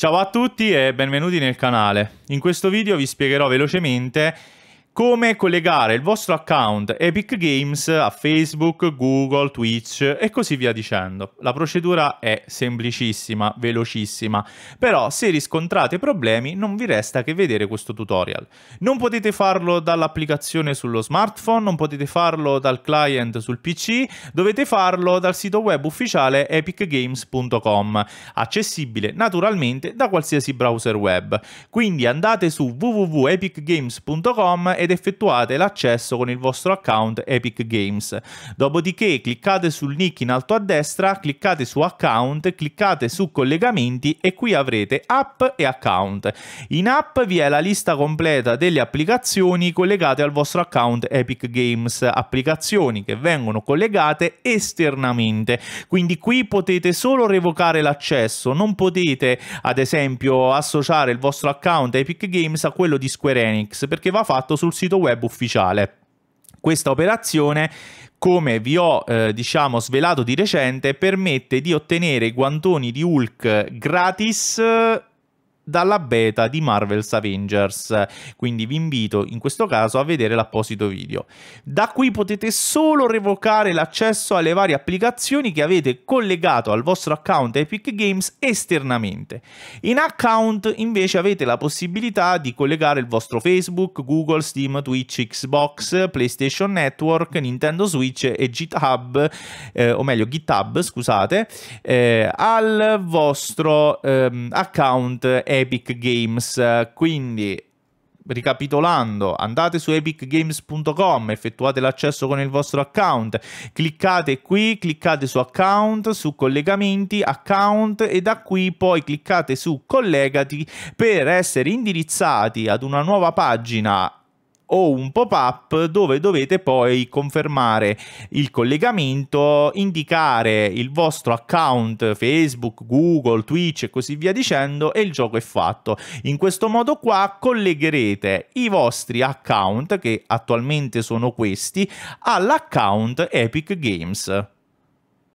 Ciao a tutti e benvenuti nel canale. In questo video vi spiegherò velocemente come collegare il vostro account Epic Games a Facebook, Google, Twitch e così via dicendo. La procedura è semplicissima, velocissima, però se riscontrate problemi non vi resta che vedere questo tutorial. Non potete farlo dall'applicazione sullo smartphone, non potete farlo dal client sul PC, dovete farlo dal sito web ufficiale epicgames.com, accessibile naturalmente da qualsiasi browser web. Quindi andate su www.epicgames.com ed effettuate l'accesso con il vostro account Epic Games. Dopodiché cliccate sul nick in alto a destra, cliccate su account, cliccate su collegamenti e qui avrete app e account. In app vi è la lista completa delle applicazioni collegate al vostro account Epic Games, applicazioni che vengono collegate esternamente. Quindi qui potete solo revocare l'accesso, non potete ad esempio associare il vostro account Epic Games a quello di Square Enix perché va fatto sul sul sito web ufficiale. Questa operazione come vi ho eh, diciamo svelato di recente permette di ottenere i guantoni di Hulk gratis dalla beta di Marvel's Avengers, quindi vi invito in questo caso a vedere l'apposito video. Da qui potete solo revocare l'accesso alle varie applicazioni che avete collegato al vostro account Epic Games esternamente. In account invece avete la possibilità di collegare il vostro Facebook, Google, Steam, Twitch, Xbox, PlayStation Network, Nintendo Switch e GitHub, eh, o meglio GitHub, scusate, eh, al vostro ehm, account Epic Epic Games. Quindi, ricapitolando, andate su epicgames.com, effettuate l'accesso con il vostro account, cliccate qui, cliccate su account, su collegamenti, account e da qui poi cliccate su collegati per essere indirizzati ad una nuova pagina o un pop-up dove dovete poi confermare il collegamento, indicare il vostro account Facebook, Google, Twitch e così via dicendo e il gioco è fatto. In questo modo qua collegherete i vostri account che attualmente sono questi all'account Epic Games.